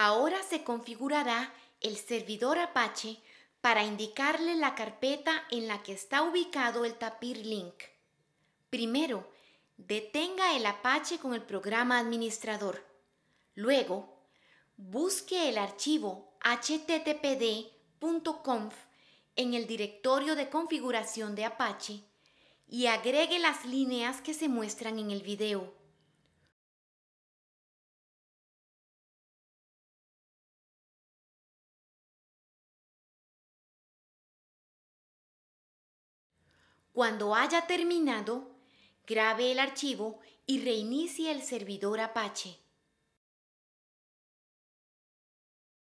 Ahora se configurará el servidor Apache para indicarle la carpeta en la que está ubicado el tapir link. Primero, detenga el Apache con el programa administrador. Luego, busque el archivo httpd.conf en el directorio de configuración de Apache y agregue las líneas que se muestran en el video. Cuando haya terminado, grabe el archivo y reinicie el servidor Apache.